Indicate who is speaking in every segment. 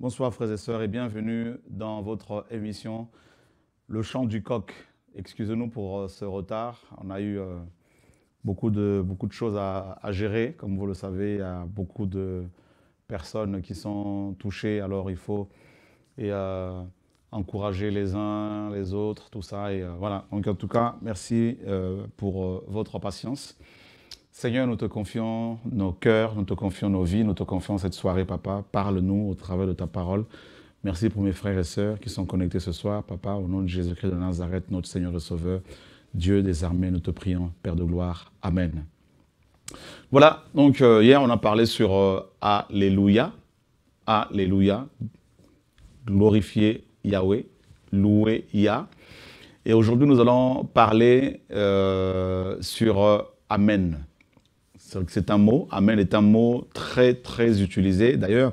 Speaker 1: Bonsoir, frères et sœurs et bienvenue dans votre émission Le chant du coq. Excusez-nous pour euh, ce retard, on a eu euh, beaucoup de, beaucoup de choses à, gérer, comme vous le savez, il y a beaucoup de personnes qui sont touchées, alors il faut et, euh, encourager les uns, les autres, tout ça. Et, voilà, donc en tout cas, merci pour votre patience. Seigneur, nous te confions nos cœurs, nous te confions nos vies, nous te confions cette soirée, Papa. Parle-nous au travers de ta parole. Merci pour mes frères et sœurs qui sont connectés ce soir, Papa, au nom de Jésus-Christ de Nazareth, notre Seigneur et Sauveur, Dieu des armées, nous te prions, Père de gloire. Amen. Voilà, donc euh, hier on a parlé sur euh, Alléluia, Alléluia, glorifier Yahweh, louer Yah. Et aujourd'hui nous allons parler euh, sur Amen. C'est un mot, Amen est un mot très, très utilisé d'ailleurs.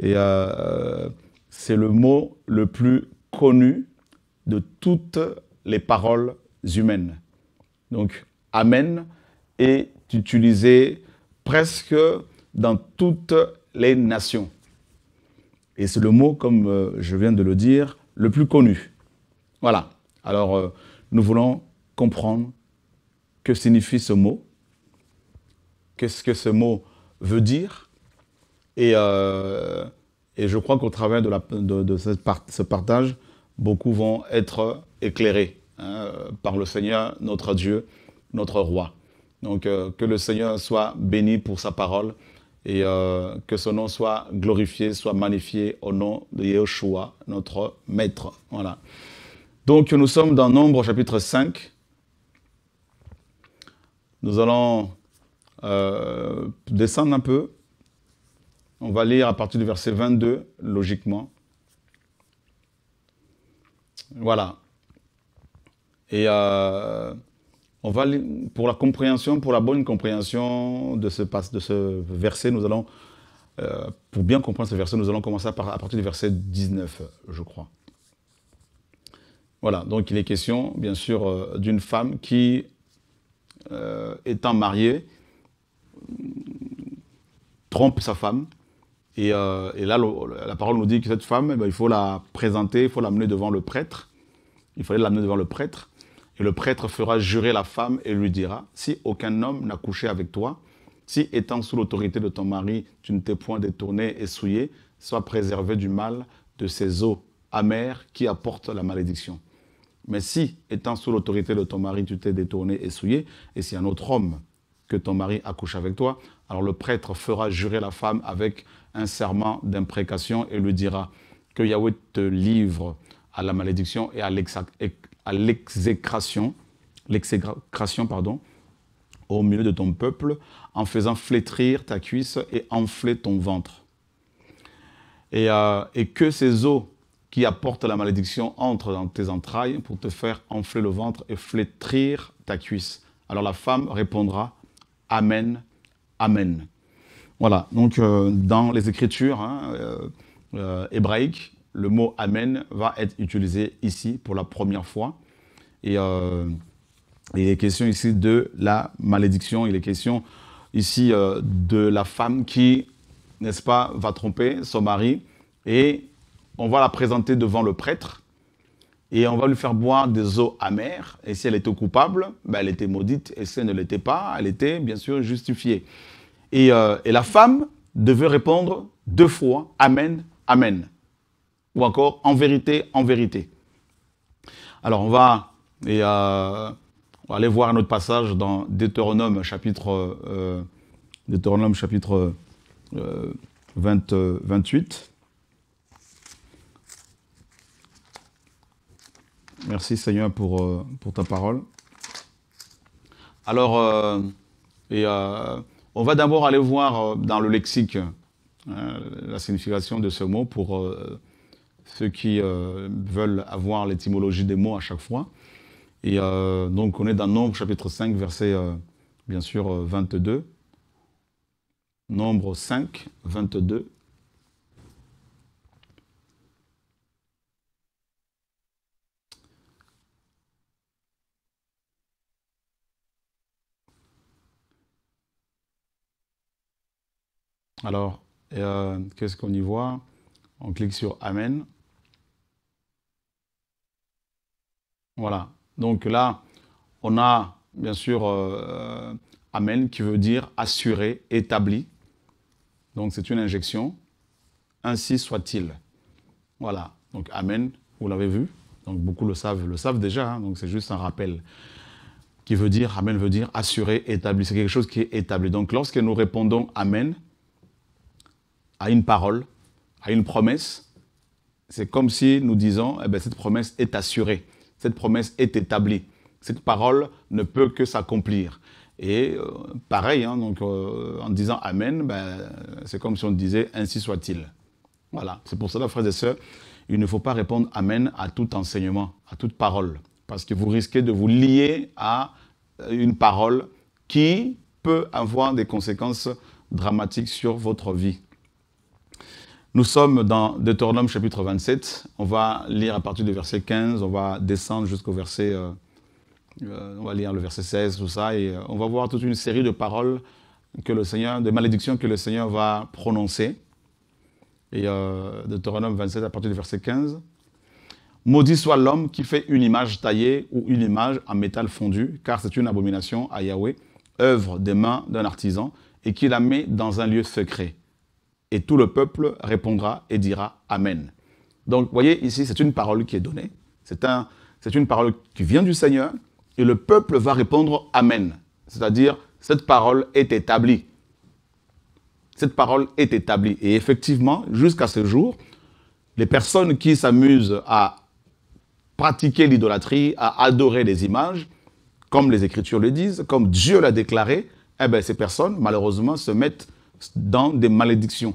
Speaker 1: Et euh, c'est le mot le plus connu de toutes les paroles humaines. Donc, Amen est utilisé presque dans toutes les nations. Et c'est le mot, comme euh, je viens de le dire, le plus connu. Voilà. Alors, euh, nous voulons comprendre que signifie ce mot qu'est-ce que ce mot veut dire. Et, euh, et je crois qu'au travers de, la, de, cette part, ce partage, beaucoup vont être éclairés hein, euh, par le Seigneur, notre Dieu, notre Roi. Donc euh, que le Seigneur soit béni pour sa parole et que son nom soit glorifié, soit magnifié au nom de Yeshua, notre Maître. Voilà. Donc nous sommes dans Nombre chapitre 5. Nous allons euh, descendre un peu. On va lire à partir du verset 22, logiquement. Voilà. Et euh, on va, pour la compréhension, pour la bonne compréhension de ce, de ce verset, nous allons, euh, pour bien comprendre ce verset, nous allons commencer à, par, partir du verset 19, je crois. Voilà, donc il est question, bien sûr, euh, d'une femme qui, étant mariée, trompe sa femme. Et, euh, là, la parole nous dit que cette femme, eh ben, il faut la présenter, il faut l'amener devant le prêtre. Il fallait l'amener devant le prêtre. Et le prêtre fera jurer la femme et lui dira, si aucun homme n'a couché avec toi, si étant sous l'autorité de ton mari, tu ne t'es point détourné et souillé, sois préservé du mal de ces eaux amères qui apportent la malédiction. Mais si, étant sous l'autorité de ton mari, tu t'es détourné et souillé, et si un autre homme que ton mari accouche avec toi. Alors le prêtre fera jurer la femme avec un serment d'imprécation et lui dira que Yahweh te livre à la malédiction et à l'exécration, pardon, au milieu de ton peuple, en faisant flétrir ta cuisse et enfler ton ventre. Euh, et, que ces eaux qui apportent la malédiction entrent dans tes entrailles pour te faire enfler le ventre et flétrir ta cuisse. Alors la femme répondra, Amen, Amen. Voilà, donc euh, dans les écritures hein, euh, euh, hébraïques, le mot Amen va être utilisé ici pour la première fois. Et, et il est question ici de la malédiction, il est question ici de la femme qui, n'est-ce pas, va tromper son mari et on va la présenter devant le prêtre et on va lui faire boire des eaux amères. Et si elle était coupable, ben, elle était maudite. Et si elle ne l'était pas, elle était bien sûr justifiée. Euh, et, la femme devait répondre deux fois Amen, Amen. Ou encore En vérité, en vérité. Alors on va, et, euh, va aller voir notre passage dans Deutéronome chapitre, euh, Deutéronome, chapitre 28. Merci Seigneur pour, euh, pour ta parole. Alors, euh, et, euh, on va d'abord aller voir dans le lexique la signification de ce mot pour ceux qui veulent avoir l'étymologie des mots à chaque fois. Et donc, on est dans Nombre chapitre 5, verset bien sûr 22. Nombre 5, 22. Alors, euh, qu'est-ce qu'on y voit On clique sur Amen. Voilà. Donc là, on a bien sûr euh, Amen qui veut dire assuré, établi. Donc c'est une injection. Ainsi soit-il. Voilà. Donc Amen, vous l'avez vu. Donc beaucoup le savent, le savent déjà. Hein. donc c'est juste un rappel qui veut dire, Amen veut dire assuré, établi. C'est quelque chose qui est établi. Donc lorsque nous répondons Amen, à une parole, à une promesse, c'est comme si nous disons, eh bien, cette promesse est assurée, cette promesse est établie, cette parole ne peut que s'accomplir. Et euh, pareil, hein, donc, euh, en disant Amen, ben, c'est comme si on disait Ainsi soit-il. Voilà, c'est pour cela, frères et sœurs, il ne faut pas répondre Amen à tout enseignement, à toute parole, parce que vous risquez de vous lier à euh, une parole qui peut avoir des conséquences dramatiques sur votre vie. Nous sommes dans Deutéronome chapitre 27. On va lire à partir du verset 15, on va descendre jusqu'au verset... Euh, euh, on va lire le verset 16, tout ça, et euh, on va voir toute une série de paroles que le Seigneur, de malédictions que le Seigneur va prononcer. Et Deutéronome 27 à partir du verset 15. Maudit soit l'homme qui fait une image taillée ou une image en métal fondu, car c'est une abomination à Yahweh, œuvre des mains d'un artisan, et qui la met dans un lieu secret et tout le peuple répondra et dira Amen. Donc, vous voyez, ici, c'est une parole qui est donnée. C'est un, une parole qui vient du Seigneur et le peuple va répondre Amen. C'est-à-dire, cette parole est établie. Cette parole est établie. Et effectivement, jusqu'à ce jour, les personnes qui s'amusent à pratiquer l'idolâtrie, à adorer les images, comme les Écritures le disent, comme Dieu l'a déclaré, eh bien, ces personnes, malheureusement, se mettent dans des malédictions.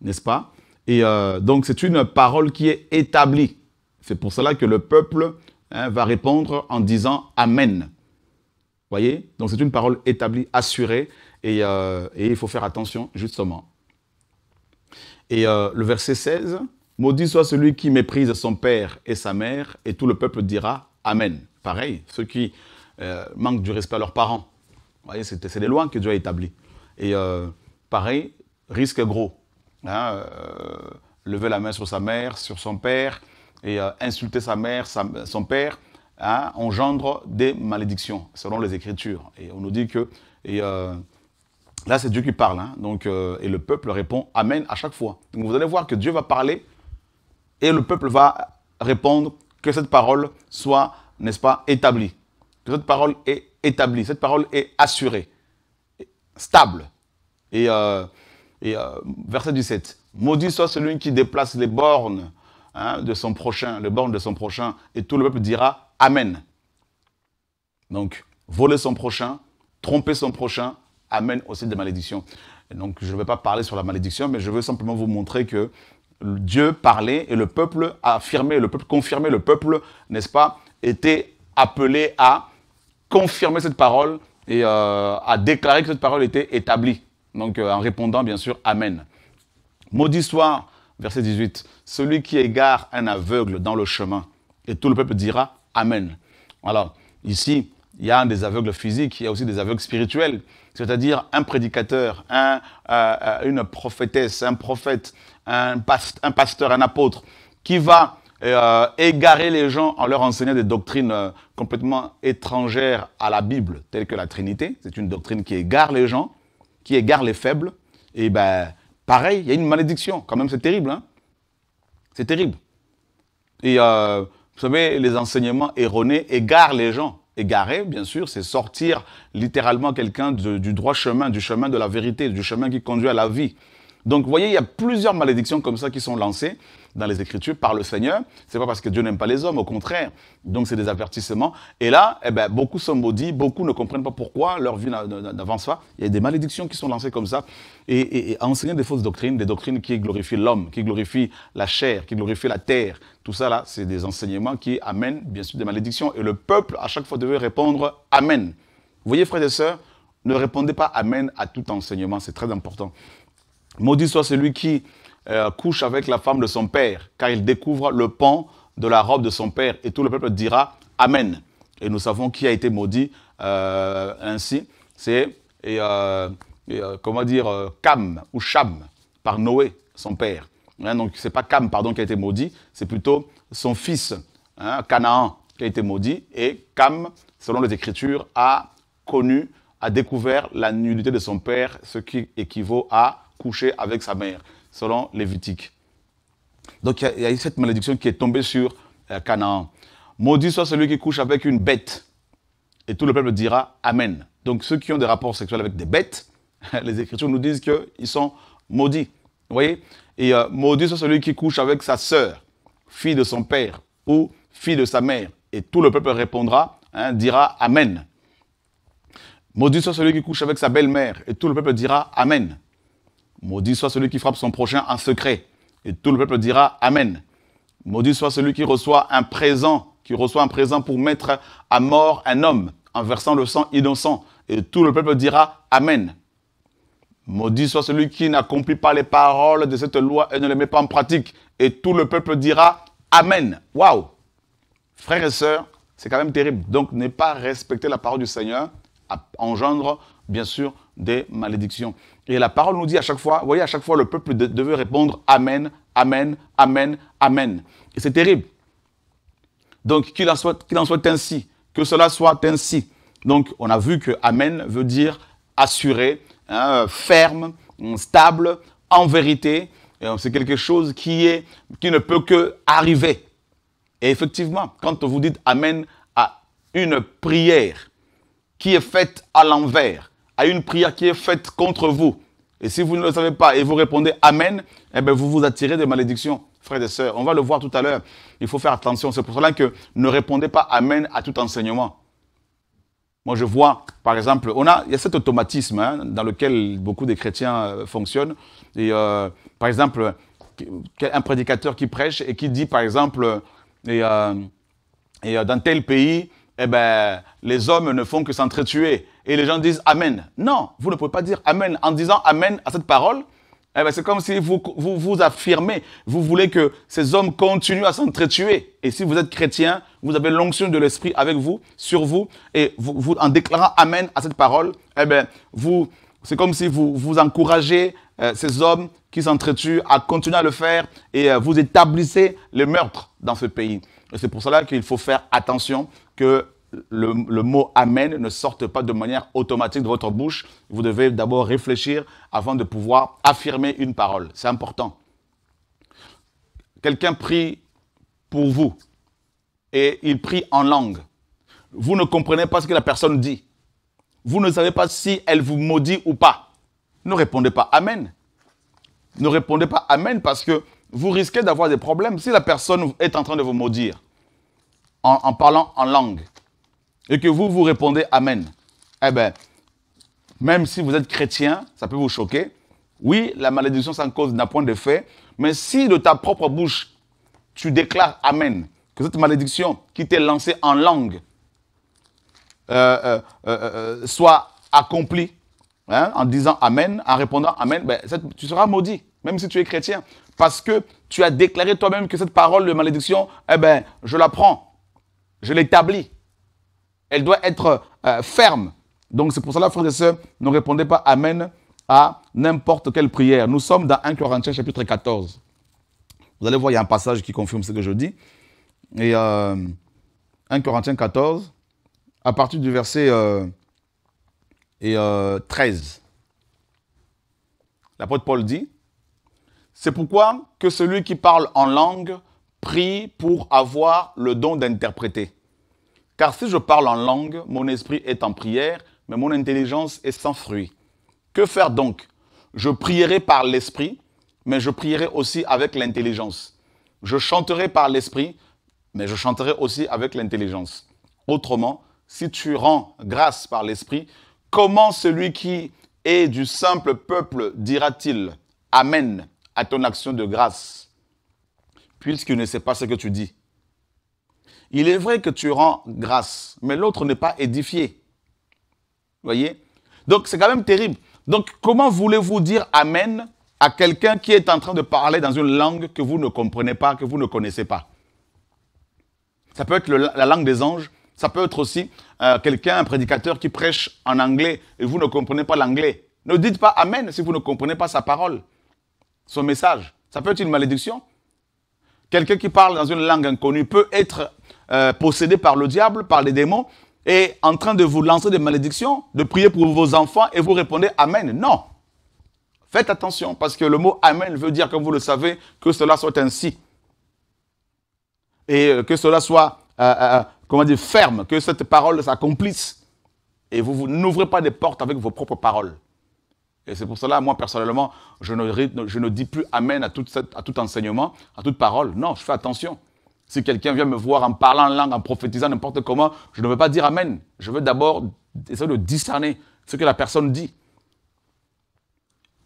Speaker 1: N'est-ce pas Et euh, donc c'est une parole qui est établie. C'est pour cela que le peuple hein, va répondre en disant Amen. Vous Voyez Donc c'est une parole établie, assurée, et, euh, il faut faire attention justement. Et euh, le verset 16, Maudit soit celui qui méprise son père et sa mère, et tout le peuple dira Amen. Pareil, ceux qui manquent du respect à leurs parents. Vous voyez, c'est des lois que Dieu a établies. Et pareil, risque gros. Hein, euh, lever la main sur sa mère, sur son père, et euh, insulter sa mère, son père, hein, engendre des malédictions, selon les Écritures. Et on nous dit que... Et, euh, là, c'est Dieu qui parle. Hein. donc, et le peuple répond Amen à chaque fois. Donc, vous allez voir que Dieu va parler et le peuple va répondre que cette parole soit, n'est-ce pas, établie. Que cette parole est établie, cette parole est assurée, stable et, euh, euh, verset 17. Maudit soit celui qui déplace les bornes hein, de son prochain, les bornes de son prochain, et tout le peuple dira Amen. Donc, voler son prochain, tromper son prochain, Amen aussi des malédictions. donc, je ne vais pas parler sur la malédiction, mais je veux simplement vous montrer que Dieu parlait et le peuple affirmé, le peuple confirmait, le peuple, n'est-ce pas, était appelé à confirmer cette parole et euh, à déclarer que cette parole était établie. Donc euh, en répondant bien sûr Amen. Maudit soir », verset 18. Celui qui égare un aveugle dans le chemin, et tout le peuple dira Amen. Alors, ici, il y a des aveugles physiques, il y a aussi des aveugles spirituels, c'est-à-dire un prédicateur, euh, une prophétesse, un prophète, un, pasteur, un apôtre, qui va euh, égarer les gens en leur enseignant des doctrines complètement étrangères à la Bible, telles que la Trinité. C'est une doctrine qui égare les gens qui égare les faibles. Et ben, pareil, il y a une malédiction. Quand même, c'est terrible. Hein c'est terrible. Et euh, vous savez, les enseignements erronés égarent les gens. Égarer, bien sûr, c'est sortir littéralement quelqu'un du droit chemin, du chemin de la vérité, du chemin qui conduit à la vie. Donc, vous voyez, il y a plusieurs malédictions comme ça qui sont lancées dans les Écritures par le Seigneur. n'est pas parce que Dieu n'aime pas les hommes, au contraire. Donc, c'est des avertissements. Et là, eh ben, beaucoup sont maudits, beaucoup ne comprennent pas pourquoi leur vie n'avance pas. Il y a des malédictions qui sont lancées comme ça. Et, enseigner des fausses doctrines, des doctrines qui glorifient l'homme, qui glorifient la chair, qui glorifient la terre. Tout ça, là, c'est des enseignements qui amènent, bien sûr, des malédictions. Et le peuple, à chaque fois, devait répondre Amen. Vous voyez, frères et sœurs, ne répondez pas Amen à tout enseignement. C'est très important. Maudit soit celui qui euh, couche avec la femme de son père, car il découvre le pan de la robe de son père. Et tout le peuple dira Amen. Et nous savons qui a été maudit euh, ainsi. C'est, euh, euh, comment dire, Cam ou Cham, par Noé, son père. Hein, donc, ce n'est pas Cam, pardon, qui a été maudit, c'est plutôt son fils, hein, Canaan, qui a été maudit. Et Cam, selon les Écritures, a connu, a découvert la nullité de son père, ce qui équivaut à coucher avec sa mère, selon Lévitique. Donc il y, a eu cette malédiction qui est tombée sur euh, Canaan. Maudit soit celui qui couche avec une bête. Et tout le peuple dira Amen. Donc ceux qui ont des rapports sexuels avec des bêtes, les Écritures nous disent qu'ils sont maudits. Vous voyez Et euh, maudit soit celui qui couche avec sa sœur, fille de son père ou fille de sa mère. Et tout le peuple répondra, hein, dira Amen. Maudit soit celui qui couche avec sa belle-mère. Et tout le peuple dira Amen. Maudit soit celui qui frappe son prochain en secret. Et tout le peuple dira Amen. Maudit soit celui qui reçoit un présent, qui reçoit un présent pour mettre à mort un homme en versant le sang innocent. Et tout le peuple dira Amen. Maudit soit celui qui n'accomplit pas les paroles de cette loi et ne les met pas en pratique. Et tout le peuple dira Amen. Waouh Frères et sœurs, c'est quand même terrible. Donc, ne pas respecter la parole du Seigneur engendre, bien sûr, des malédictions. Et la parole nous dit à chaque fois, vous voyez, à chaque fois, le peuple devait répondre Amen, Amen, Amen, Amen. Et c'est terrible. Donc, qu'il en, soit, ainsi, que cela soit ainsi. Donc, on a vu que Amen veut dire assuré, hein, ferme, stable, en vérité. C'est quelque chose qui, est, qui ne peut que arriver. Et effectivement, quand vous dites Amen à une prière qui est faite à l'envers, à une prière qui est faite contre vous. Et si vous ne le savez pas et vous répondez Amen, eh bien vous vous attirez des malédictions, frères et sœurs. On va le voir tout à l'heure. Il faut faire attention. C'est pour cela que ne répondez pas Amen à tout enseignement. Moi, je vois, par exemple, on a, il y a cet automatisme hein, dans lequel beaucoup des chrétiens euh, fonctionnent. Et, euh, par exemple, un prédicateur qui prêche et qui dit, par exemple, et, euh, dans tel pays, eh ben, les hommes ne font que s'entretuer et les gens disent Amen. Non, vous ne pouvez pas dire Amen. En disant Amen à cette parole, eh ben, c'est comme si vous, vous, affirmez, vous voulez que ces hommes continuent à s'entretuer. Et si vous êtes chrétien, vous avez l'onction de l'Esprit avec vous, sur vous, et vous, en déclarant Amen à cette parole, eh ben, vous, c'est comme si vous, vous encouragez euh, ces hommes qui s'entretuent à continuer à le faire et euh, vous établissez le meurtre dans ce pays. Et c'est pour cela qu'il faut faire attention que le, mot Amen ne sorte pas de manière automatique de votre bouche. Vous devez d'abord réfléchir avant de pouvoir affirmer une parole. C'est important. Quelqu'un prie pour vous et il prie en langue. Vous ne comprenez pas ce que la personne dit. Vous ne savez pas si elle vous maudit ou pas. Ne répondez pas Amen. Ne répondez pas Amen parce que vous risquez d'avoir des problèmes si la personne est en train de vous maudire en parlant en langue et que vous vous répondez Amen, eh bien, même si vous êtes chrétien, ça peut vous choquer. Oui, la malédiction sans cause n'a point de fait, mais si de ta propre bouche, tu déclares Amen, que cette malédiction qui t'est lancée en langue euh, euh, euh, soit accomplie, hein, en disant Amen, en répondant Amen, ben, tu seras maudit, même si tu es chrétien, parce que tu as déclaré toi-même que cette parole de malédiction, eh ben, je la prends, je l'établis. Elle doit être euh, ferme. Donc c'est pour cela, frères et sœurs, ne répondez pas Amen à n'importe quelle prière. Nous sommes dans 1 Corinthiens chapitre 14. Vous allez voir, il y a un passage qui confirme ce que je dis. Et 1 euh, Corinthiens 14, à partir du verset euh, et, 13. L'apôtre Paul dit, c'est pourquoi que celui qui parle en langue prie pour avoir le don d'interpréter. Car si je parle en langue, mon esprit est en prière, mais mon intelligence est sans fruit. Que faire donc Je prierai par l'esprit, mais je prierai aussi avec l'intelligence. Je chanterai par l'esprit, mais je chanterai aussi avec l'intelligence. Autrement, si tu rends grâce par l'esprit, comment celui qui est du simple peuple dira-t-il Amen à ton action de grâce, puisqu'il ne sait pas ce que tu dis il est vrai que tu rends grâce, mais l'autre n'est pas édifié. Voyez Donc c'est quand même terrible. Donc comment voulez-vous dire Amen à quelqu'un qui est en train de parler dans une langue que vous ne comprenez pas, que vous ne connaissez pas Ça peut être la langue des anges, ça peut être aussi euh, quelqu'un, un prédicateur qui prêche en anglais et vous ne comprenez pas l'anglais. Ne dites pas Amen si vous ne comprenez pas sa parole, son message. Ça peut être une malédiction. Quelqu'un qui parle dans une langue inconnue peut être euh, Possédé par le diable, par les démons, et en train de vous lancer des malédictions, de prier pour vos enfants, et vous répondez Amen. Non. Faites attention, parce que le mot Amen veut dire, comme vous le savez, que cela soit ainsi. Et euh, que cela soit, euh, comment dire, ferme, que cette parole s'accomplisse. Et vous, vous n'ouvrez pas des portes avec vos propres paroles. Et c'est pour cela, moi personnellement, je ne, je ne dis plus Amen à, toute à tout enseignement, à toute parole. Non, je fais attention. Si quelqu'un vient me voir en parlant en langue, en prophétisant n'importe comment, je ne veux pas dire Amen. Je veux d'abord essayer de discerner ce que la personne dit.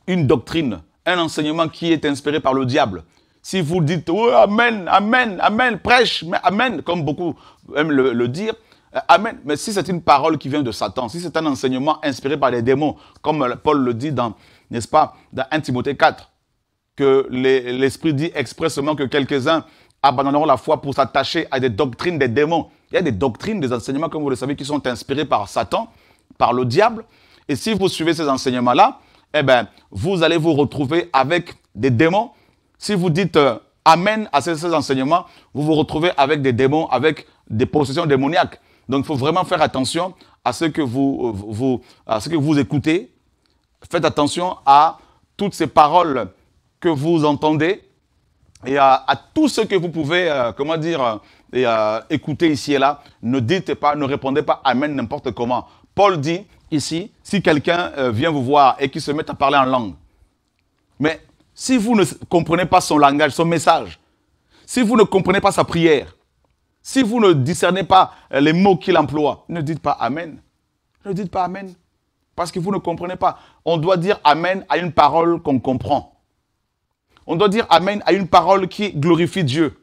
Speaker 1: Une doctrine, un enseignement qui est inspiré par le diable. Si vous dites Amen, Amen, Amen, prêche, mais Amen, comme beaucoup aiment le, dire, euh, Amen. Mais si c'est une parole qui vient de Satan, si c'est un enseignement inspiré par les démons, comme Paul le dit dans, n'est-ce pas, dans 1 Timothée 4, que l'Esprit dit expressement que quelques-uns abandonneront la foi pour s'attacher à des doctrines des démons. Il y a des doctrines, des enseignements, comme vous le savez, qui sont inspirés par Satan, par le diable. Et si vous suivez ces enseignements-là, eh ben vous allez vous retrouver avec des démons. Si vous dites euh, Amen à ces, enseignements, vous vous retrouvez avec des démons, avec des possessions démoniaques. Donc, il faut vraiment faire attention à ce que vous, euh, vous, à ce que vous écoutez. Faites attention à toutes ces paroles que vous entendez et à, tous tout ce que vous pouvez, euh, comment dire, euh, et, euh, écouter ici et là, ne dites pas, ne répondez pas Amen n'importe comment. Paul dit ici, si quelqu'un vient vous voir et qu'il se met à parler en langue, mais si vous ne comprenez pas son langage, son message, si vous ne comprenez pas sa prière, si vous ne discernez pas les mots qu'il emploie, ne dites pas Amen. Ne dites pas Amen. Parce que vous ne comprenez pas. On doit dire Amen à une parole qu'on comprend. On doit dire Amen à une parole qui glorifie Dieu.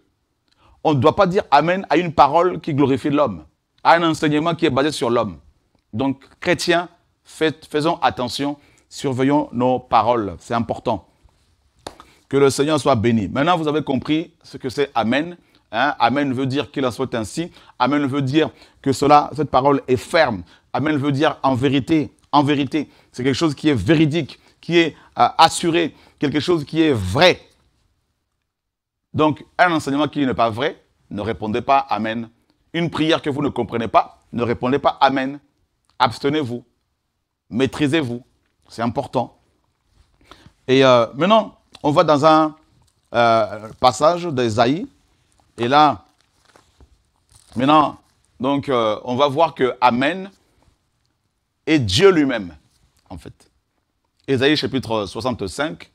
Speaker 1: On ne doit pas dire Amen à une parole qui glorifie l'homme, à un enseignement qui est basé sur l'homme. Donc, chrétiens, faisons attention, surveillons nos paroles. C'est important. Que le Seigneur soit béni. Maintenant, vous avez compris ce que c'est Amen. Hein? Amen veut dire qu'il en soit ainsi. Amen veut dire que cela, cette parole est ferme. Amen veut dire en vérité. En vérité, c'est quelque chose qui est véridique, qui est euh, assuré, quelque chose qui est vrai. Donc, un enseignement qui n'est pas vrai, ne répondez pas Amen. Une prière que vous ne comprenez pas, ne répondez pas Amen. Abstenez-vous. Maîtrisez-vous. C'est important. Et euh, maintenant, on va dans un euh, passage d'Esaïe. Et là, maintenant, donc, euh, on va voir que Amen est Dieu lui-même, en fait. Ésaïe chapitre 65,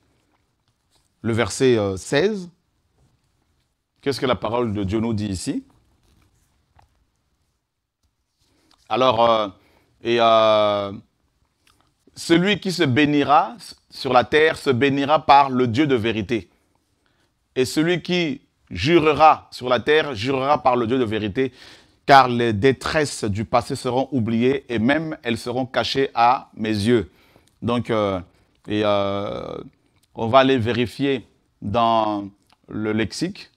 Speaker 1: le verset 16, euh, qu'est-ce que la parole de Dieu nous dit ici Alors, euh, et, euh, celui qui se bénira sur la terre se bénira par le Dieu de vérité. Et celui qui jurera sur la terre jurera par le Dieu de vérité, car les détresses du passé seront oubliées et même elles seront cachées à mes yeux. Donc, et on va aller vérifier dans le lexique.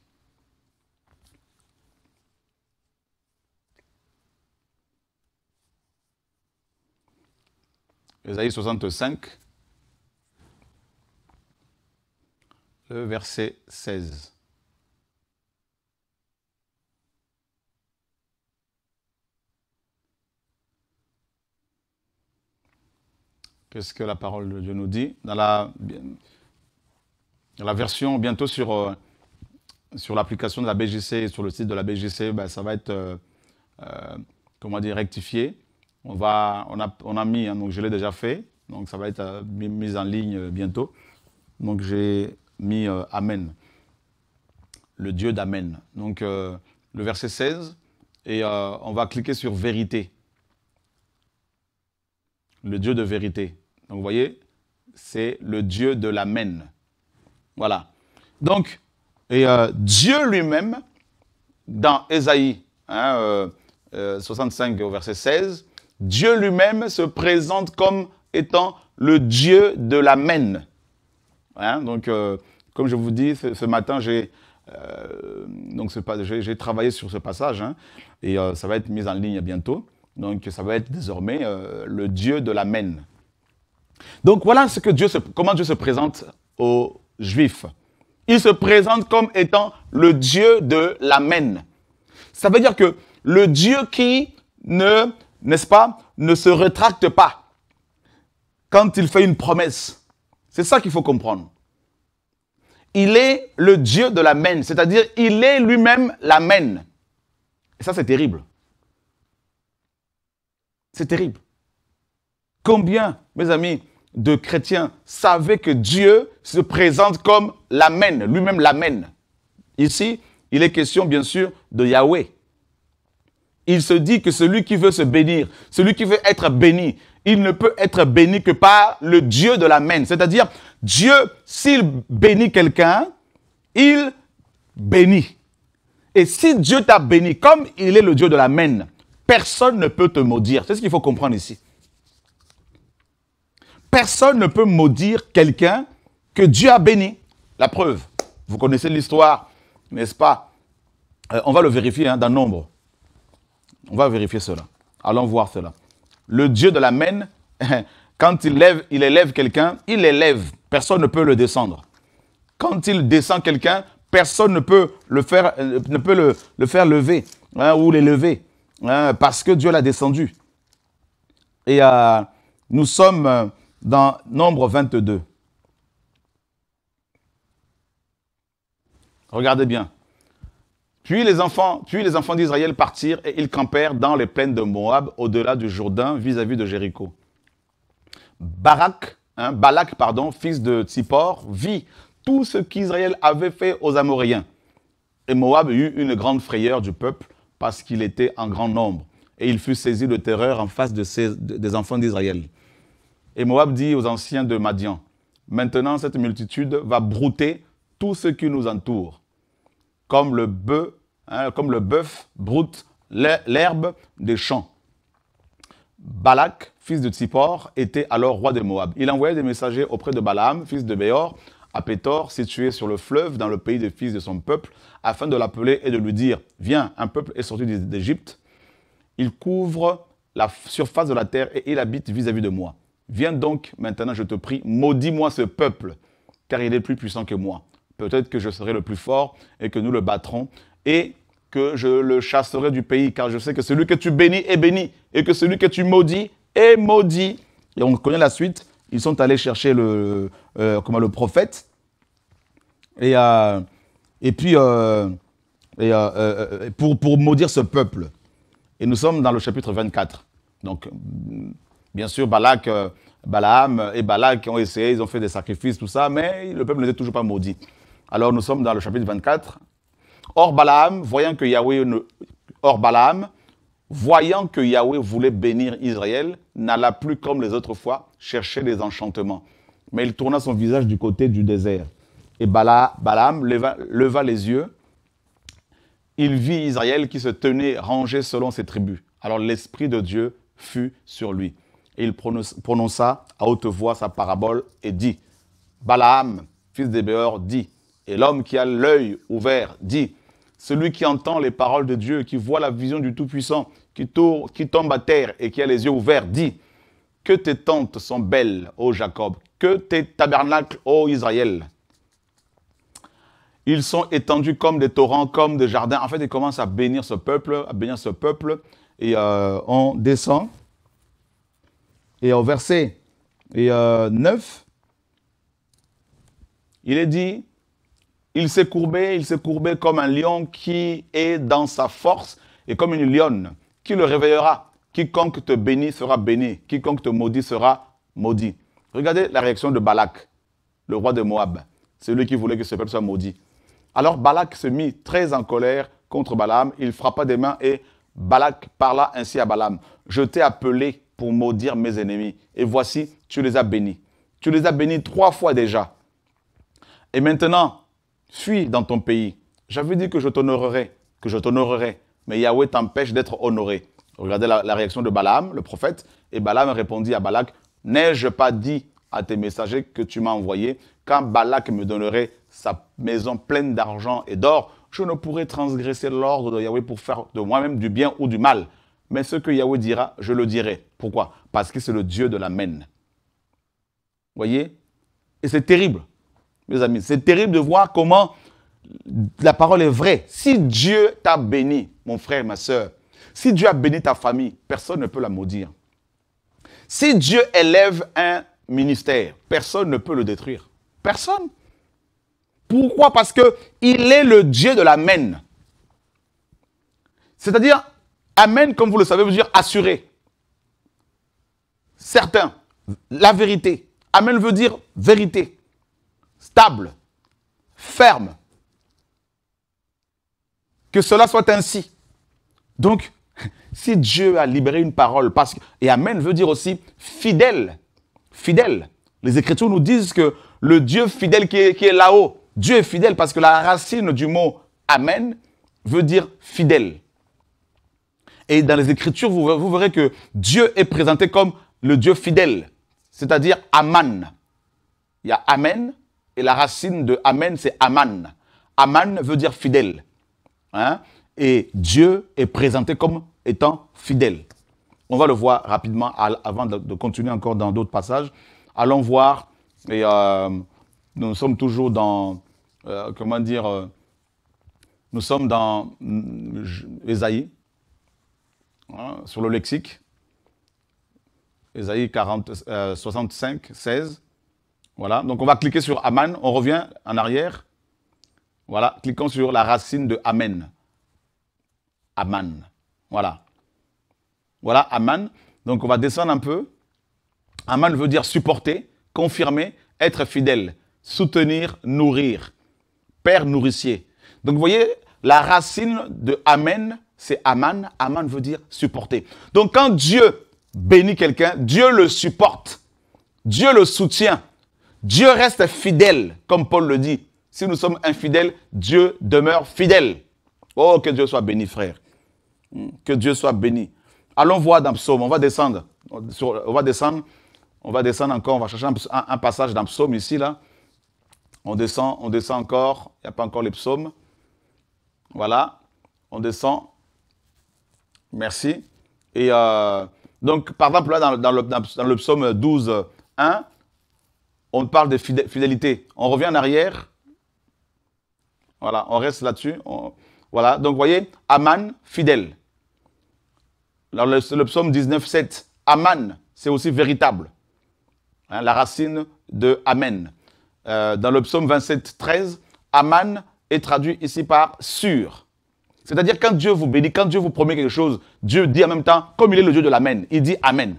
Speaker 1: Ésaïe 65, le verset 16. Qu'est-ce que la parole de Dieu nous dit dans la la version bientôt sur, euh, sur l'application de la BGC, sur le site de la BGC, ben, ça va être, euh, euh, comment dire, rectifié. On, va, on, a, on a mis, hein, donc je l'ai déjà fait, donc ça va être mis en ligne bientôt. Donc j'ai mis Amen, le Dieu d'Amen. Donc le verset 16, et on va cliquer sur Vérité, le Dieu de vérité. Donc vous voyez, c'est le Dieu de l'Amen. Voilà. Donc, et, euh, Dieu lui-même, dans Ésaïe 65 hein, euh, euh, au verset 16, Dieu lui-même se présente comme étant le Dieu de la hein, donc, comme je vous dis, ce, matin, j'ai travaillé sur ce passage hein, et ça va être mis en ligne bientôt. Donc, ça va être désormais le Dieu de la Donc, voilà ce que Dieu comment Dieu se présente au, juif. Il se présente comme étant le Dieu de l'Amen. Ça veut dire que le Dieu qui ne, n'est-ce pas, ne se retracte pas quand il fait une promesse. C'est ça qu'il faut comprendre. Il est le Dieu de l'Amen, c'est-à-dire il est lui-même l'Amen. Et ça, c'est terrible. C'est terrible. Combien, mes amis, de chrétiens savaient que Dieu se présente comme l'Amen, lui-même l'Amen. Ici, il est question, bien sûr, de Yahweh. Il se dit que celui qui veut se bénir, celui qui veut être béni, il ne peut être béni que par le Dieu de l'Amen. C'est-à-dire, Dieu, s'il bénit quelqu'un, il bénit. Et si Dieu t'a béni, comme il est le Dieu de l'Amen, personne ne peut te maudire. C'est ce qu'il faut comprendre ici. Personne ne peut maudire quelqu'un que Dieu a béni. La preuve, vous connaissez l'histoire, n'est-ce pas euh, On va le vérifier hein, dans Nombre. On va vérifier cela. Allons voir cela. Le Dieu de la quand il, lève, il élève quelqu'un, il élève. Personne ne peut le descendre. Quand il descend quelqu'un, personne ne peut le faire, euh, ne peut le, faire lever hein, ou l'élever hein, parce que Dieu l'a descendu. Et euh, nous sommes dans Nombre 22. Regardez bien. Puis les enfants, les enfants d'Israël partirent et ils campèrent dans les plaines de Moab, au-delà du Jourdain, vis-à-vis de Jéricho. Barak, hein, Balak, pardon, fils de Tsippor, vit tout ce qu'Israël avait fait aux Amoréens. Et Moab eut une grande frayeur du peuple parce qu'il était en grand nombre. Et il fut saisi de terreur en face des enfants d'Israël. Et Moab dit aux anciens de Madian, maintenant cette multitude va brouter tout ce qui nous entoure, comme le bœuf, hein, comme le broute l'herbe des champs. Balak, fils de Tsippor, était alors roi de Moab. Il envoyait des messagers auprès de Balaam, fils de Béor, à Pétor, situé sur le fleuve, dans le pays des fils de son peuple, afin de l'appeler et de lui dire, viens, un peuple est sorti d'Égypte, il couvre la surface de la terre et il habite vis à -vis de moi. Viens donc maintenant, je te prie, maudis-moi ce peuple, car il est plus puissant que moi. Peut-être que je serai le plus fort et que nous le battrons et que je le chasserai du pays, car je sais que celui que tu bénis est béni et que celui que tu maudis est maudit. Et on connaît la suite. Ils sont allés chercher le, euh, le prophète. Et, euh, et puis, euh, pour, pour maudire ce peuple. Et nous sommes dans le chapitre 24. Donc, Bien sûr, Balak, euh, Balaam et Balak ont essayé, ils ont fait des sacrifices, tout ça, mais le peuple ne les toujours pas maudit. Alors nous sommes dans le chapitre 24. Or Balaam, voyant que Yahweh, Or Balaam, voyant que Yahweh voulait bénir Israël, n'alla plus comme les autres fois chercher des enchantements. Mais il tourna son visage du côté du désert. Et Balaam leva, les yeux. Il vit Israël qui se tenait rangé selon ses tribus. Alors l'Esprit de Dieu fut sur lui. Et il prononça à haute voix sa parabole et dit, Balaam, fils de dit, et l'homme qui a l'œil ouvert dit, celui qui entend les paroles de Dieu, qui voit la vision du Tout-Puissant, qui, tombe à terre et qui a les yeux ouverts, dit, que tes tentes sont belles, ô Jacob, que tes tabernacles, ô Israël. Ils sont étendus comme des torrents, comme des jardins. En fait, il commence à bénir ce peuple, à bénir ce peuple. Et euh, on descend et au verset et 9, euh, il est dit, il s'est courbé, il s'est courbé comme un lion qui est dans sa force et comme une lionne qui le réveillera. Quiconque te bénit sera béni, quiconque te maudit sera maudit. Regardez la réaction de Balak, le roi de Moab, C'est lui qui voulait que ce peuple soit maudit. Alors Balak se mit très en colère contre Balaam, il frappa des mains et Balak parla ainsi à Balaam. Je t'ai appelé pour maudire mes ennemis. Et voici, tu les as bénis. Tu les as bénis trois fois déjà. Et maintenant, fuis dans ton pays. J'avais dit que je t'honorerai, que je t'honorerai. Mais Yahweh t'empêche d'être honoré. Regardez la, la, réaction de Balaam, le prophète. Et Balaam répondit à Balak, n'ai-je pas dit à tes messagers que tu m'as envoyé, quand Balak me donnerait sa maison pleine d'argent et d'or, je ne pourrais transgresser l'ordre de Yahweh pour faire de moi-même du bien ou du mal mais ce que Yahweh dira, je le dirai. Pourquoi Parce que c'est le Dieu de l'Amen. Voyez Et c'est terrible, mes amis. C'est terrible de voir comment la parole est vraie. Si Dieu t'a béni, mon frère, ma soeur, si Dieu a béni ta famille, personne ne peut la maudire. Si Dieu élève un ministère, personne ne peut le détruire. Personne. Pourquoi Parce qu'il est le Dieu de la C'est-à-dire, Amen, comme vous le savez, veut dire assuré. Certain. La vérité. Amen veut dire vérité. Stable. Ferme. Que cela soit ainsi. Donc, si Dieu a libéré une parole, parce que, et Amen veut dire aussi fidèle. Fidèle. Les Écritures nous disent que le Dieu fidèle qui est là-haut, Dieu est fidèle parce que la racine du mot Amen veut dire fidèle. Et dans les Écritures, vous, verrez que Dieu est présenté comme le Dieu fidèle, c'est-à-dire Aman. Il y a Amen, et la racine de Amen, c'est Aman. Aman veut dire fidèle. Hein. Et Dieu est présenté comme étant fidèle. On va le voir rapidement avant de continuer encore dans d'autres passages. Allons voir, et euh, nous sommes toujours dans, euh, comment dire, euh, nous sommes dans Esaïe. Mm, Hein, sur le lexique. Ésaïe 65, 16. Voilà, donc on va cliquer sur Aman, on revient en arrière. Voilà, cliquons sur la racine de Amen. Aman, voilà. Voilà, Aman. Donc on va descendre un peu. Aman veut dire supporter, confirmer, être fidèle, soutenir, nourrir, père nourricier. Donc vous voyez, la racine de Amen c'est Aman. Aman veut dire supporter. Donc quand Dieu bénit quelqu'un, Dieu le supporte. Dieu le soutient. Dieu reste fidèle, comme Paul le dit. Si nous sommes infidèles, Dieu demeure fidèle. Oh, que Dieu soit béni, frère. Hmm, que Dieu soit béni. Allons voir dans Psaume. On va descendre. On va descendre. On va descendre encore. On va chercher un, passage dans Psaume ici, là. On descend, on descend encore. Il n'y a pas encore les psaumes. Voilà. On descend. Merci. Et euh, donc, par exemple, là, dans, le, psaume 12, 1, on parle de fidélité. On revient en arrière. Voilà, on reste là-dessus. Voilà, donc vous voyez, Aman, fidèle. Dans le, psaume 19, 7, Aman, c'est aussi véritable. Hein, la racine de Amen. Euh, dans le psaume 27, 13, Aman est traduit ici par sûr. C'est-à-dire quand Dieu vous bénit, quand Dieu vous promet quelque chose, Dieu dit en même temps, comme il est le Dieu de l'Amen, il dit Amen.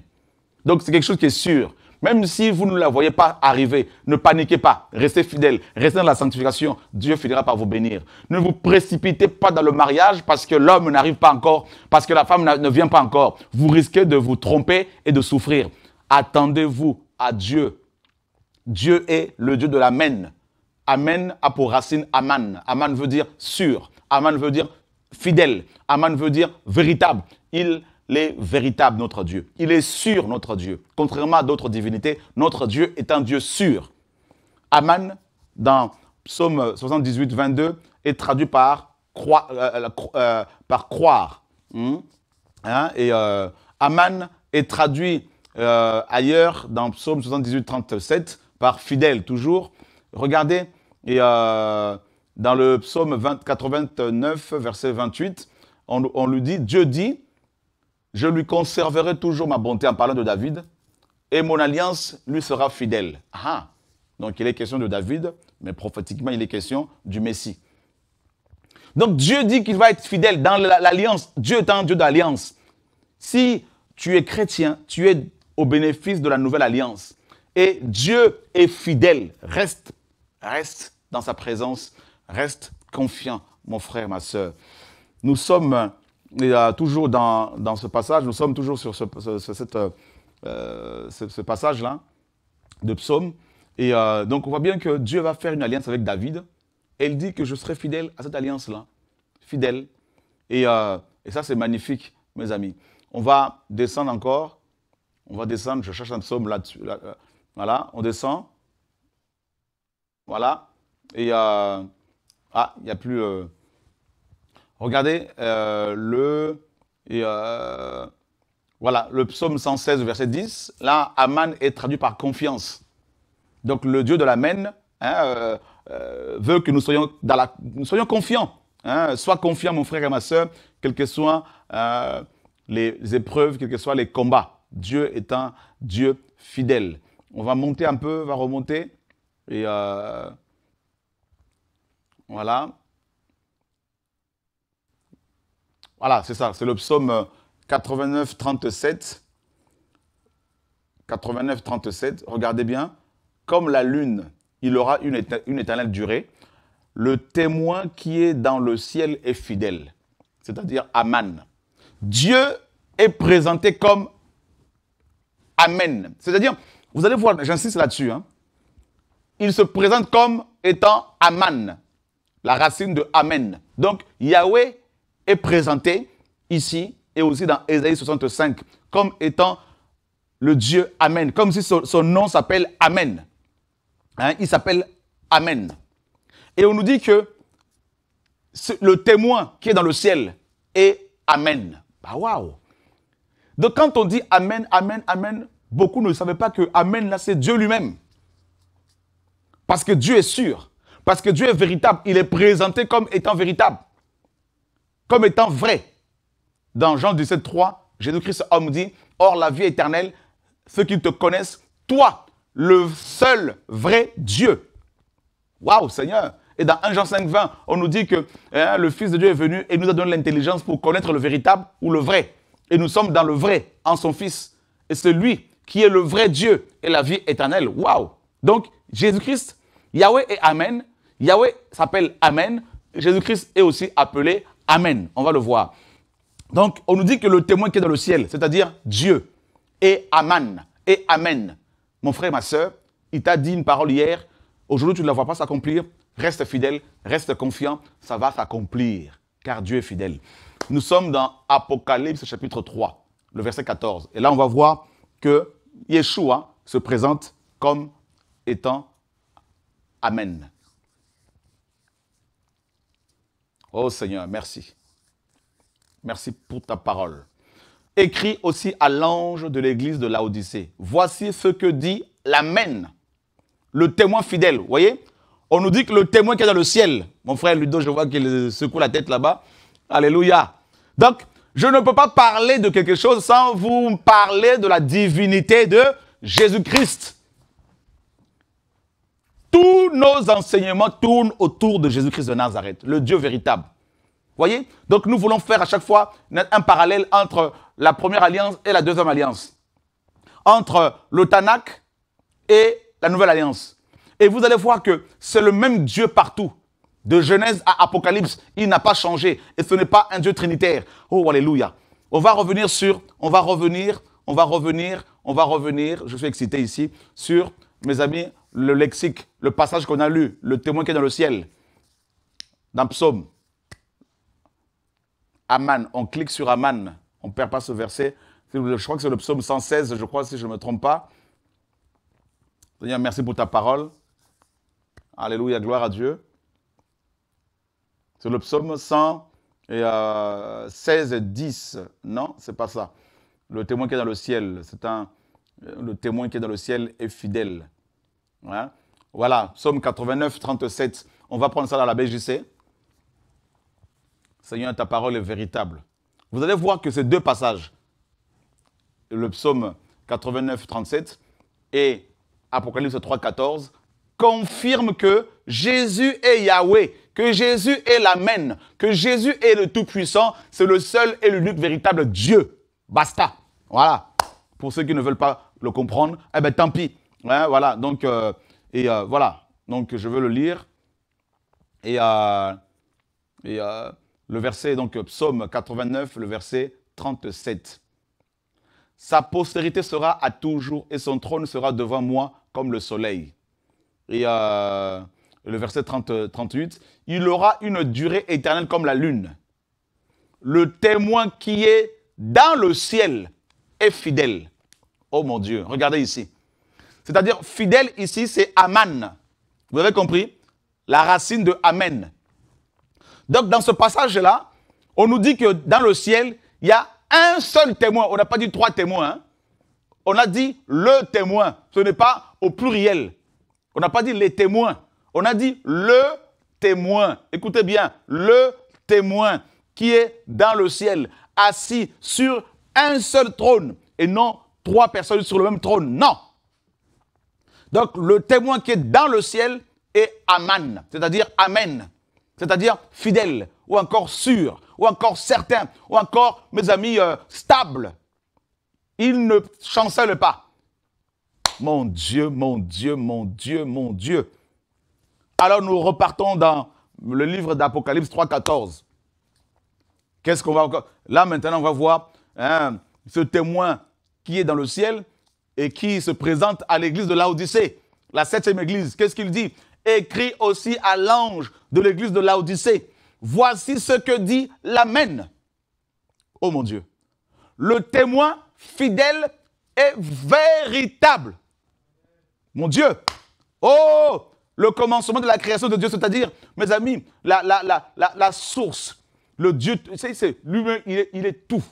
Speaker 1: Donc c'est quelque chose qui est sûr. Même si vous ne la voyez pas arriver, ne paniquez pas, restez fidèles, restez dans la sanctification, Dieu finira par vous bénir. Ne vous précipitez pas dans le mariage parce que l'homme n'arrive pas encore, parce que la femme ne vient pas encore. Vous risquez de vous tromper et de souffrir. Attendez-vous à Dieu. Dieu est le Dieu de l'Amen. Amen a pour racine Aman. Aman veut dire sûr. Aman veut dire fidèle. Aman veut dire véritable. Il est véritable, notre Dieu. Il est sûr, notre Dieu. Contrairement à d'autres divinités, notre Dieu est un Dieu sûr. Aman, dans Psaume 78, 22, est traduit par, croire. Euh, euh, euh, hmm? hein? Et Aman est traduit ailleurs, dans Psaume 78, 37, par fidèle, toujours. Regardez, et dans le psaume 89, verset 28, on, lui dit, Dieu dit, je lui conserverai toujours ma bonté en parlant de David, et mon alliance lui sera fidèle. Ah, ah. donc il est question de David, mais prophétiquement il est question du Messie. Donc Dieu dit qu'il va être fidèle dans l'alliance. Dieu est un Dieu d'alliance. Si tu es chrétien, tu es au bénéfice de la nouvelle alliance. Et Dieu est fidèle. Reste, reste dans sa présence. Reste confiant, mon frère, ma sœur. Nous sommes toujours dans, ce passage, nous sommes toujours sur ce, euh, passage-là de psaume. Et euh, donc, on voit bien que Dieu va faire une alliance avec David. il dit que je serai fidèle à cette alliance-là. Fidèle. Euh, et, ça, c'est magnifique, mes amis. On va descendre encore. On va descendre. Je cherche un psaume là-dessus. voilà, on descend. Voilà. Et ah, il n'y a plus. Euh. Regardez euh, le. Et, euh, Voilà, le psaume 116, verset 10. Là, Aman est traduit par confiance. Donc, le Dieu de la hein, veut que nous soyons, dans la... nous soyons confiants. Hein. Sois confiant, mon frère et ma soeur, quelles que soient les épreuves, quels que soient les combats. Dieu est un Dieu fidèle. On va monter un peu, on va remonter. Et voilà. Voilà, c'est ça, c'est le psaume 89, 37. 89, 37, regardez bien. Comme la lune, il aura une, éternelle durée. Le témoin qui est dans le ciel est fidèle, c'est-à-dire Aman. Dieu est présenté comme Amen. C'est-à-dire, vous allez voir, j'insiste là-dessus, hein. il se présente comme étant Aman la racine de Amen. Donc, Yahweh est présenté ici et aussi dans Ésaïe 65 comme étant le Dieu Amen, comme si son, nom s'appelle Amen. Hein, il s'appelle Amen. Et on nous dit que le témoin qui est dans le ciel est Amen. Bah waouh Donc quand on dit Amen, Amen, Amen, beaucoup ne savaient pas que Amen là c'est Dieu lui-même. Parce que Dieu est sûr. Parce que Dieu est véritable. Il est présenté comme étant véritable. Comme étant vrai. Dans Jean 17, 3, Jésus-Christ homme dit, Or la vie éternelle, ceux qui te connaissent, toi, le seul vrai Dieu. Waouh, Seigneur Et dans 1 Jean 5, 20, on nous dit que hein, le Fils de Dieu est venu et nous a donné l'intelligence pour connaître le véritable ou le vrai. Et nous sommes dans le vrai, en son Fils. Et c'est lui qui est le vrai Dieu et la vie éternelle. Waouh Donc, Jésus-Christ, Yahweh et Amen, Yahweh s'appelle Amen. Jésus-Christ est aussi appelé Amen. On va le voir. Donc, on nous dit que le témoin qui est dans le ciel, c'est-à-dire Dieu, est Amen, et Amen. Mon frère, ma soeur, il t'a dit une parole hier. Aujourd'hui, tu ne la vois pas s'accomplir. Reste fidèle, reste confiant. Ça va s'accomplir, car Dieu est fidèle. Nous sommes dans Apocalypse chapitre 3, le verset 14. Et là, on va voir que Yeshua se présente comme étant Amen. Oh Seigneur, merci. Merci pour ta parole. Écris aussi à l'ange de l'église de l'Odyssée. Voici ce que dit l'Amen, le témoin fidèle. Vous voyez On nous dit que le témoin qui est dans le ciel, mon frère Ludo, je vois qu'il secoue la tête là-bas. Alléluia. Donc, je ne peux pas parler de quelque chose sans vous parler de la divinité de Jésus-Christ tous nos enseignements tournent autour de Jésus-Christ de Nazareth, le Dieu véritable. Voyez Donc nous voulons faire à chaque fois un parallèle entre la première alliance et la deuxième alliance. Entre le Tanakh et la nouvelle alliance. Et vous allez voir que c'est le même Dieu partout. De Genèse à Apocalypse, il n'a pas changé. Et ce n'est pas un Dieu trinitaire. Oh, alléluia. On va revenir sur, on va revenir, on va revenir, on va revenir, je suis excité ici, sur mes amis, le lexique, le passage qu'on a lu, le témoin qui est dans le ciel, dans Psaume, Aman, on clique sur Aman, on ne perd pas ce verset. Je crois que c'est le psaume 116, je crois, si je ne me trompe pas. Seigneur, merci pour ta parole. Alléluia, gloire à Dieu. C'est le psaume 116 et, 10. Euh, non, c'est pas ça. Le témoin qui est dans le ciel, c'est un. Le témoin qui est dans le ciel est fidèle. Hein? Voilà, psaume 89, 37. On va prendre ça dans la BJC. Seigneur, ta parole est véritable. Vous allez voir que ces deux passages, le psaume 89, 37 et Apocalypse 3, 14, confirment que Jésus est Yahweh, que Jésus est l'Amen, que Jésus est le Tout-Puissant, c'est le seul et l'unique véritable Dieu. Basta. Voilà. Pour ceux qui ne veulent pas le comprendre, eh bien tant pis voilà, donc, euh, et euh, voilà. Donc, je veux le lire. Et, euh, et le verset, donc, psaume 89, le verset 37. Sa postérité sera à toujours et son trône sera devant moi comme le soleil. Et le verset 30, 38, il aura une durée éternelle comme la lune. Le témoin qui est dans le ciel est fidèle. Oh mon Dieu, regardez ici. C'est-à-dire, fidèle ici, c'est Aman. Vous avez compris La racine de Amen. Donc, dans ce passage-là, on nous dit que dans le ciel, il y a un seul témoin. On n'a pas dit trois témoins. Hein. On a dit le témoin. Ce n'est pas au pluriel. On n'a pas dit les témoins. On a dit le témoin. Écoutez bien, le témoin qui est dans le ciel, assis sur un seul trône et non trois personnes sur le même trône. Non. Donc le témoin qui est dans le ciel est Aman, c'est-à-dire Amen, c'est-à-dire fidèle, ou encore sûr, ou encore certain, ou encore, mes amis, euh, stable. Il ne chancelle pas. Mon Dieu, mon Dieu, mon Dieu, mon Dieu. Alors nous repartons dans le livre d'Apocalypse 3.14. Qu'est-ce qu'on va encore... Là maintenant, on va voir hein, ce témoin qui est dans le ciel et qui se présente à l'église de l'Odyssée, la septième église, qu'est-ce qu'il dit Écrit aussi à l'ange de l'église de l'Odyssée, voici ce que dit l'Amen. Oh mon Dieu, le témoin fidèle et véritable. Mon Dieu, oh, le commencement de la création de Dieu, c'est-à-dire, mes amis, la, source, le Dieu, c'est lui-même, il est tout.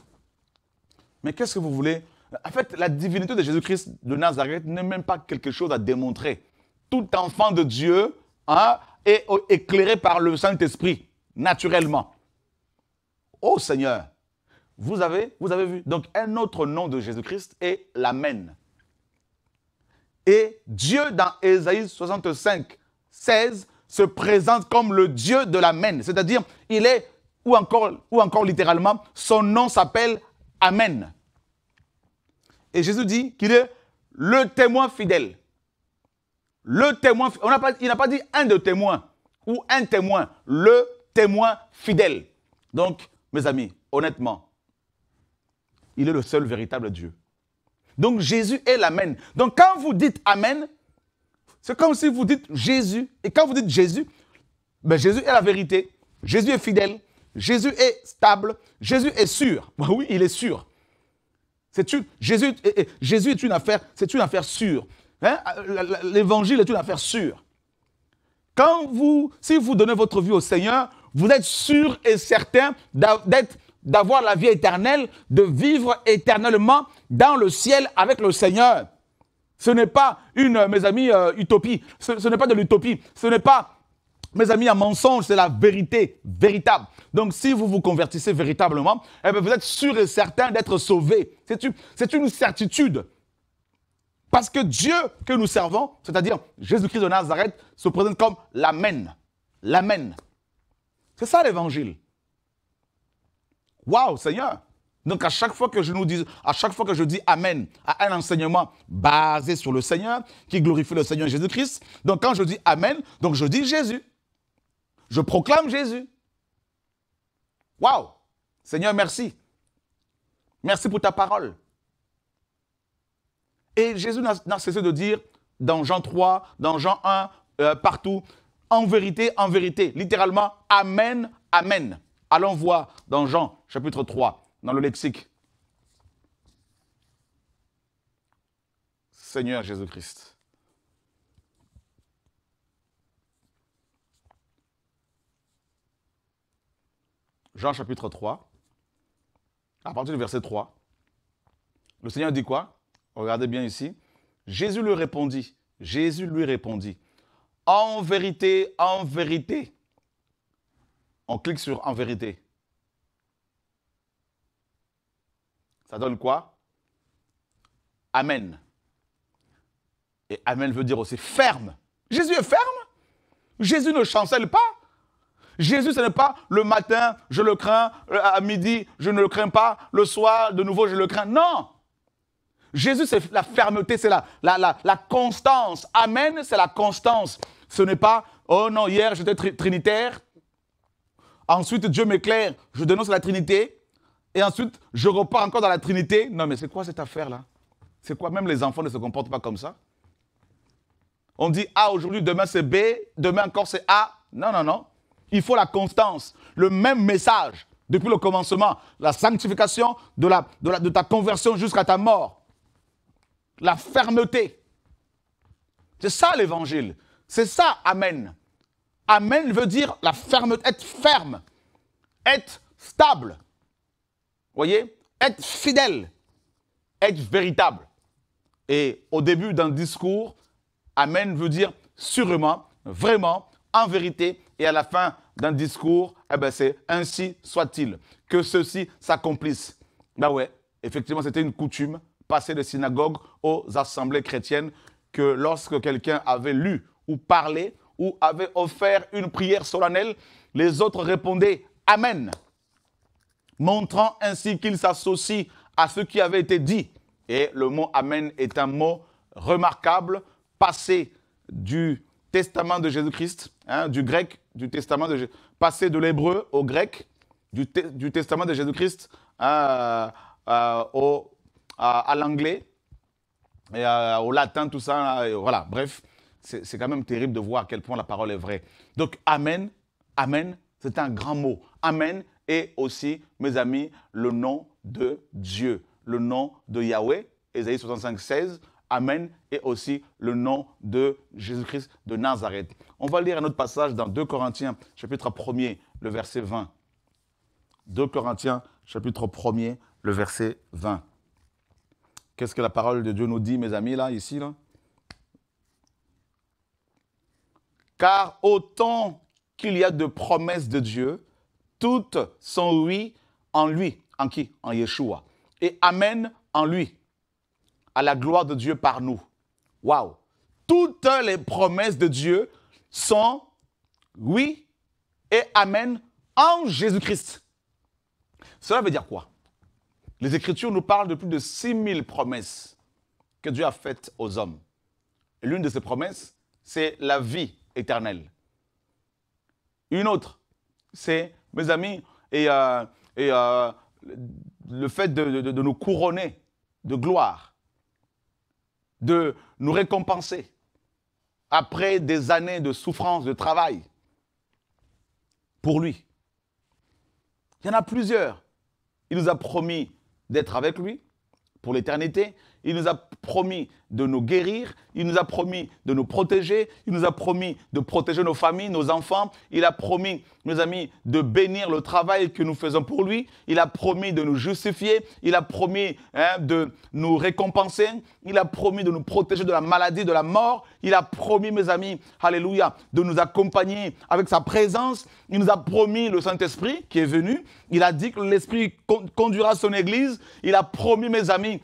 Speaker 1: Mais qu'est-ce que vous voulez en fait, la divinité de Jésus-Christ de Nazareth n'est même pas quelque chose à démontrer. Tout enfant de Dieu hein, est éclairé par le Saint-Esprit, naturellement. Ô oh Seigneur, vous avez, vu. Donc, un autre nom de Jésus-Christ est l'Amen. Et Dieu, dans Ésaïe 65, 16, se présente comme le Dieu de l'Amen. C'est-à-dire, il est, ou encore, ou encore littéralement, son nom s'appelle Amen. Et Jésus dit qu'il est le témoin fidèle. Le témoin, on il n'a pas dit un de témoins ou un témoin, le témoin fidèle. Donc, mes amis, honnêtement, il est le seul véritable Dieu. Donc Jésus est l'Amen. Donc quand vous dites Amen, c'est comme si vous dites Jésus. Et quand vous dites Jésus, ben Jésus est la vérité. Jésus est fidèle. Jésus est stable. Jésus est sûr. Ben oui, il est sûr. C'est une, Jésus, Jésus est une affaire, c'est une affaire sûre. Hein? L'évangile est une affaire sûre. Quand vous, si vous donnez votre vie au Seigneur, vous êtes sûr et certain d'avoir la vie éternelle, de vivre éternellement dans le ciel avec le Seigneur. Ce n'est pas une, euh, mes amis, euh, utopie. ce n'est pas de l'utopie. Ce n'est pas, mes amis, un mensonge. C'est la vérité véritable. Donc si vous vous convertissez véritablement, eh ben, vous êtes sûr et certain d'être sauvé. C'est une certitude. Parce que Dieu que nous servons, c'est-à-dire Jésus-Christ de Nazareth, se présente comme l'Amen. L'Amen. C'est ça l'évangile. Waouh, Seigneur! Donc à chaque fois que je nous dis, à chaque fois que je dis Amen à un enseignement basé sur le Seigneur, qui glorifie le Seigneur Jésus-Christ, donc quand je dis Amen, donc je dis Jésus. Je proclame Jésus. Waouh Seigneur, merci. Merci pour ta parole. Et Jésus n'a cessé de dire dans Jean 3, dans Jean 1, euh, partout, en vérité, en vérité, littéralement, Amen, Amen. Allons voir dans Jean chapitre 3, dans le lexique. Seigneur Jésus-Christ. Jean chapitre 3, à partir du verset 3, le Seigneur dit quoi Regardez bien ici. Jésus lui répondit, Jésus lui répondit, en vérité, en vérité. On clique sur en vérité. Ça donne quoi Amen. Et Amen veut dire aussi ferme. Jésus est ferme. Jésus ne chancelle pas. Jésus, ce n'est pas le matin, je le crains, euh, à midi, je ne le crains pas, le soir, de nouveau, je le crains. Non. Jésus, c'est la fermeté, c'est la, la, constance. Amen, c'est la constance. Ce n'est pas, oh non, hier j'étais trinitaire, ensuite Dieu m'éclaire, je dénonce la Trinité, et ensuite je repars encore dans la Trinité. Non, mais c'est quoi cette affaire-là C'est quoi Même les enfants ne se comportent pas comme ça. On dit ah, aujourd'hui, demain c'est B, demain encore c'est A. Non, non, non. Il faut la constance, le même message depuis le commencement, la sanctification de, ta conversion jusqu'à ta mort, la fermeté. C'est ça l'évangile. C'est ça, Amen. Amen veut dire la fermeté, être ferme, être stable, voyez, être fidèle, être véritable. Et au début d'un discours, Amen veut dire sûrement, vraiment, en vérité, et à la fin d'un discours, eh ben c'est ainsi soit-il, que ceci s'accomplisse. Ben bah ouais, effectivement, c'était une coutume, passer des synagogues aux assemblées chrétiennes, que lorsque quelqu'un avait lu ou parlé ou avait offert une prière solennelle, les autres répondaient Amen, montrant ainsi qu'ils s'associent à ce qui avait été dit. Et le mot Amen est un mot remarquable, passé du testament de Jésus-Christ, hein, du grec, du testament de passer de l'hébreu au grec, du, du testament de Jésus-Christ à, à, l'anglais au latin, tout ça. voilà, bref, c'est quand même terrible de voir à quel point la parole est vraie. Donc, Amen, Amen, c'est un grand mot. Amen et aussi, mes amis, le nom de Dieu, le nom de Yahweh. Ésaïe 65, 16, Amen, et aussi le nom de Jésus-Christ de Nazareth. On va lire un autre passage dans 2 Corinthiens, chapitre 1er, le verset 20. 2 Corinthiens, chapitre 1er, le verset 20. Qu'est-ce que la parole de Dieu nous dit, mes amis, là, ici, là Car autant qu'il y a de promesses de Dieu, toutes sont oui en lui. En qui En Yeshua. Et Amen en lui à la gloire de Dieu par nous. Waouh! Toutes les promesses de Dieu sont oui et amen en Jésus-Christ. Cela veut dire quoi? Les Écritures nous parlent de plus de 6000 promesses que Dieu a faites aux hommes. L'une de ces promesses, c'est la vie éternelle. Une autre, c'est, mes amis, et, euh, euh, le fait de nous couronner de gloire de nous récompenser après des années de souffrance, de travail pour lui. Il y en a plusieurs. Il nous a promis d'être avec lui pour l'éternité. Il nous a promis de nous guérir, il nous a promis de nous protéger, il nous a promis de protéger nos familles, nos enfants, il a promis, mes amis, de bénir le travail que nous faisons pour lui, il a promis de nous justifier, il a promis hein, de nous récompenser, il a promis de nous protéger de la maladie, de la mort, il a promis, mes amis, alléluia, de nous accompagner avec sa présence, il nous a promis le Saint-Esprit qui est venu, il a dit que l'Esprit conduira son Église, il a promis, mes amis,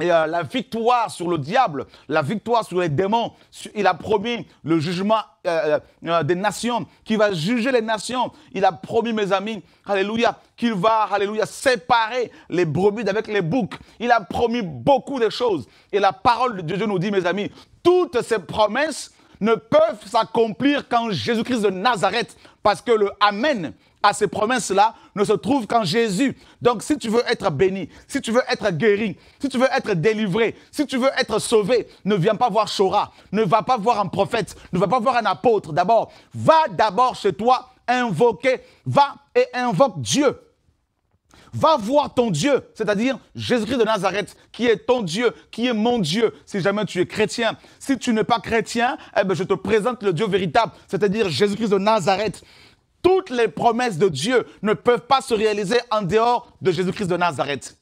Speaker 1: et euh, la victoire sur le diable, la victoire sur les démons, il a promis le jugement euh, euh, des nations, qui va juger les nations. Il a promis, mes amis, alléluia, qu'il va, alléluia, séparer les brebis avec les boucs. Il a promis beaucoup de choses. Et la parole de Dieu nous dit, mes amis, toutes ces promesses ne peuvent s'accomplir qu'en Jésus-Christ de Nazareth, parce que le Amen à ces promesses-là ne se trouve qu'en Jésus. Donc si tu veux être béni, si tu veux être guéri, si tu veux être délivré, si tu veux être sauvé, ne viens pas voir Shora, ne va pas voir un prophète, ne va pas voir un apôtre d'abord. Va d'abord chez toi invoquer, va et invoque Dieu. Va voir ton Dieu, c'est-à-dire Jésus-Christ de Nazareth, qui est ton Dieu, qui est mon Dieu, si jamais tu es chrétien. Si tu n'es pas chrétien, eh bien, je te présente le Dieu véritable, c'est-à-dire Jésus-Christ de Nazareth. Toutes les promesses de Dieu ne peuvent pas se réaliser en dehors de Jésus-Christ de Nazareth.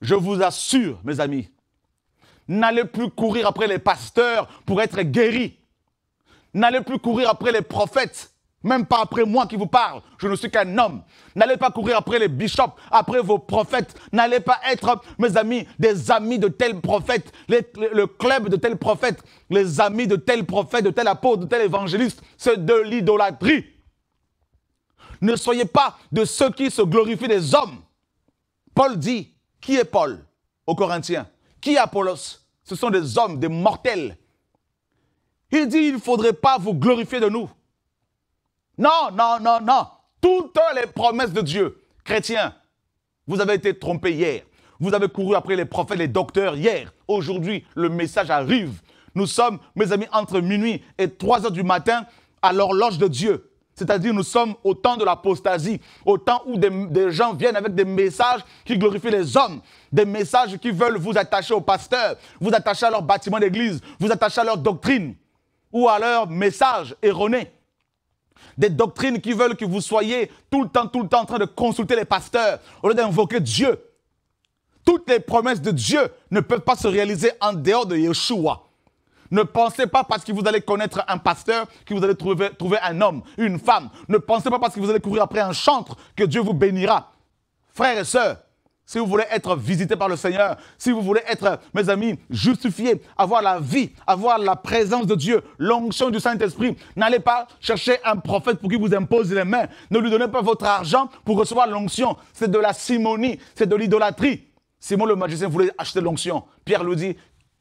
Speaker 1: Je vous assure, mes amis, n'allez plus courir après les pasteurs pour être guéris. N'allez plus courir après les prophètes, même pas après moi qui vous parle. Je ne suis qu'un homme. N'allez pas courir après les bishops, après vos prophètes. N'allez pas être, mes amis, des amis de tel prophète, le club de tel prophète, les amis de tel prophète, de tel apôtre, de tel évangéliste. C'est de l'idolâtrie. Ne soyez pas de ceux qui se glorifient des hommes. Paul dit, qui est Paul aux Corinthiens Qui est Apollos Ce sont des hommes, des mortels. Il dit, il ne faudrait pas vous glorifier de nous. Non, non, non, non. Toutes les promesses de Dieu, chrétiens, vous avez été trompés hier. Vous avez couru après les prophètes, les docteurs hier. Aujourd'hui, le message arrive. Nous sommes, mes amis, entre minuit et 3 heures du matin à l'horloge de Dieu c'est-à-dire nous sommes au temps de l'apostasie, au temps où des, gens viennent avec des messages qui glorifient les hommes, des messages qui veulent vous attacher au pasteur, vous attacher à leur bâtiment d'église, vous attacher à leur doctrine ou à leur message erroné. Des doctrines qui veulent que vous soyez tout le temps, tout le temps en train de consulter les pasteurs au lieu d'invoquer Dieu. Toutes les promesses de Dieu ne peuvent pas se réaliser en dehors de Yeshua. Ne pensez pas parce que vous allez connaître un pasteur que vous allez trouver, trouver un homme, une femme. Ne pensez pas parce que vous allez courir après un chantre que Dieu vous bénira. Frères et sœurs, si vous voulez être visité par le Seigneur, si vous voulez être, mes amis, justifié, avoir la vie, avoir la présence de Dieu, l'onction du Saint-Esprit, n'allez pas chercher un prophète pour qu'il vous impose les mains. Ne lui donnez pas votre argent pour recevoir l'onction. C'est de la simonie, c'est de l'idolâtrie. Simon le magicien voulait acheter l'onction. Pierre lui dit,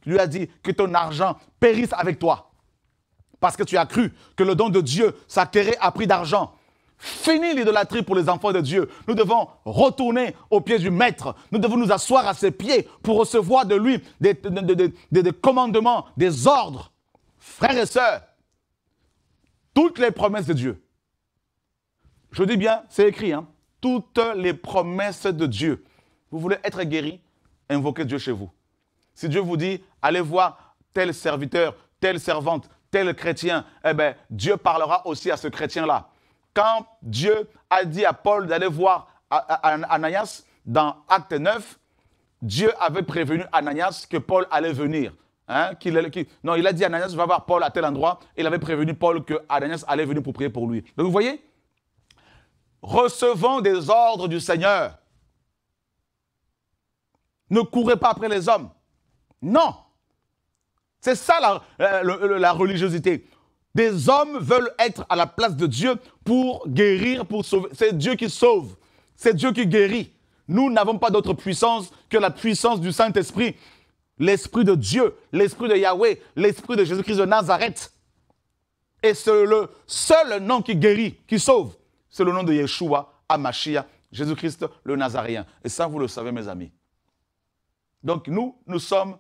Speaker 1: lui a dit que ton argent périsse avec toi. Parce que tu as cru que le don de Dieu s'acquérait à prix d'argent. Fini l'idolâtrie pour les enfants de Dieu. Nous devons retourner aux pieds du Maître. Nous devons nous asseoir à ses pieds pour recevoir de lui des, commandements, des ordres. Frères et sœurs, toutes les promesses de Dieu. Je dis bien, c'est écrit, hein, toutes les promesses de Dieu. Vous voulez être guéri, invoquez Dieu chez vous. Si Dieu vous dit, allez voir tel serviteur, telle servante, tel chrétien, eh bien, Dieu parlera aussi à ce chrétien-là. Quand Dieu a dit à Paul d'aller voir Ananias dans Acte 9, Dieu avait prévenu Ananias que Paul allait venir. Hein, non, il a dit à Ananias, va voir Paul à tel endroit. Il avait prévenu Paul que Ananias allait venir pour prier pour lui. Donc vous voyez, recevons des ordres du Seigneur. Ne courez pas après les hommes. Non. C'est ça euh, la, religiosité. Des hommes veulent être à la place de Dieu pour guérir, pour sauver. C'est Dieu qui sauve. C'est Dieu qui guérit. Nous n'avons pas d'autre puissance que la puissance du Saint-Esprit. L'Esprit de Dieu, l'Esprit de Yahweh, l'Esprit de Jésus-Christ de Nazareth. Et c'est le seul nom qui guérit, qui sauve. C'est le nom de Yeshua, Amashia, Jésus-Christ le Nazaréen. Et ça, vous le savez, mes amis. Donc nous, nous sommes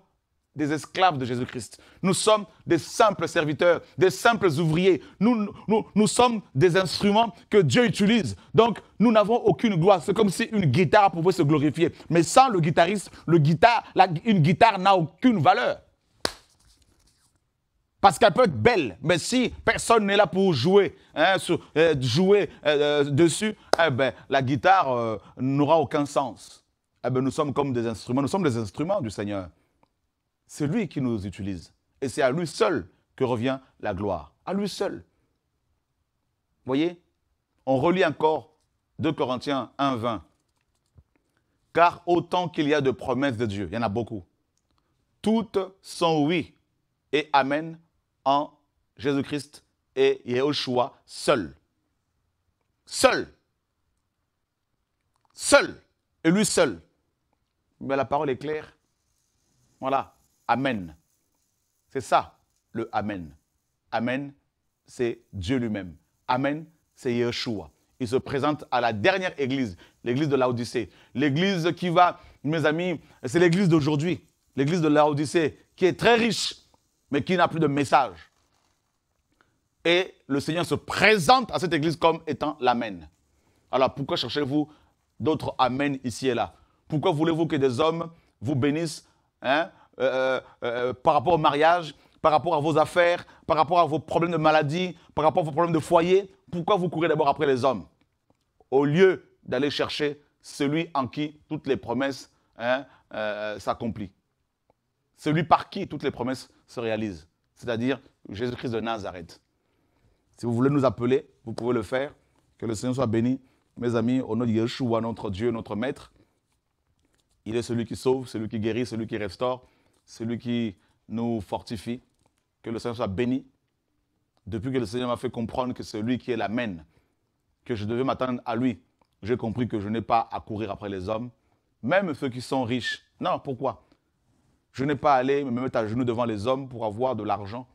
Speaker 1: des esclaves de Jésus-Christ. Nous sommes des simples serviteurs, des simples ouvriers. Nous, nous, sommes des instruments que Dieu utilise. Donc, nous n'avons aucune gloire. C'est comme si une guitare pouvait se glorifier. Mais sans le guitariste, le une guitare n'a aucune valeur. Parce qu'elle peut être belle, mais si personne n'est là pour jouer, hein, euh, jouer euh, euh, dessus, eh ben, la guitare n'aura aucun sens. Eh ben, nous sommes comme des instruments. Nous sommes des instruments du Seigneur. C'est lui qui nous utilise. Et c'est à lui seul que revient la gloire. À lui seul. Voyez On relit encore 2 Corinthiens 1, 20. Car autant qu'il y a de promesses de Dieu, il y en a beaucoup, toutes sont oui et amen en Jésus-Christ et Yeshua seul. Seul. Seul. Et lui seul. Mais la parole est claire. Voilà. Amen. C'est ça, le Amen. Amen, c'est Dieu lui-même. Amen, c'est Yeshua. Il se présente à la dernière église, l'église de l'Odyssée. L'église qui va, mes amis, c'est l'église d'aujourd'hui. L'église de l'Odyssée qui est très riche, mais qui n'a plus de message. Et le Seigneur se présente à cette église comme étant l'Amen. Alors pourquoi cherchez-vous d'autres Amen ici et là Pourquoi voulez-vous que des hommes vous bénissent hein, euh, euh, euh, par rapport au mariage, par rapport à vos affaires, par rapport à vos problèmes de maladie, par rapport à vos problèmes de foyer, pourquoi vous courez d'abord après les hommes Au lieu d'aller chercher celui en qui toutes les promesses hein, s'accomplissent. Celui par qui toutes les promesses se réalisent. C'est-à-dire Jésus-Christ de Nazareth. Si vous voulez nous appeler, vous pouvez le faire. Que le Seigneur soit béni. Mes amis, au nom de Yeshua, notre Dieu, notre Maître, il est celui qui sauve, celui qui guérit, celui qui restaure celui qui nous fortifie. Que le Seigneur soit béni. Depuis que le Seigneur m'a fait comprendre que c'est lui qui est la mène, que je devais m'attendre à lui, j'ai compris que je n'ai pas à courir après les hommes, même ceux qui sont riches. Non, pourquoi Je n'ai pas à aller me mettre à genoux devant les hommes pour avoir de l'argent.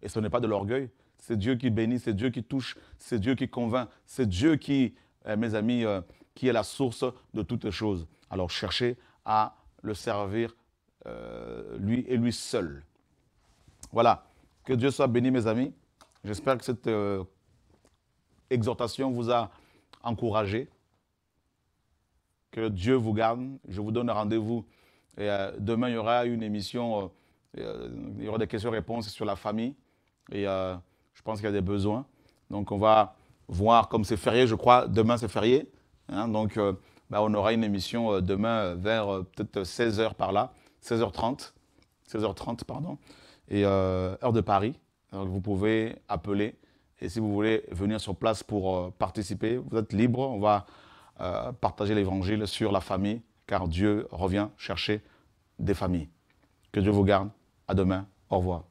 Speaker 1: Et ce n'est pas de l'orgueil. C'est Dieu qui bénit, c'est Dieu qui touche, c'est Dieu qui convainc, c'est Dieu qui, euh, mes amis, euh, qui est la source de toutes choses. Alors cherchez à le servir euh, lui et lui seul. Voilà. Que Dieu soit béni, mes amis. J'espère que cette euh, exhortation vous a encouragé. Que Dieu vous garde. Je vous donne rendez-vous. Euh, demain, il y aura une émission, il y aura des questions-réponses sur la famille. Et je pense qu'il y a des besoins. Donc, on va voir, comme c'est férié, je crois, demain c'est férié. Hein. donc, bah, on aura une émission demain vers peut-être 16h par là. 16h30, 16h30 pardon, et euh, heure de Paris. vous pouvez appeler et si vous voulez venir sur place pour euh, participer, vous êtes libre. On va euh, partager l'évangile sur la famille car Dieu revient chercher des familles. Que Dieu vous garde. À demain. Au revoir.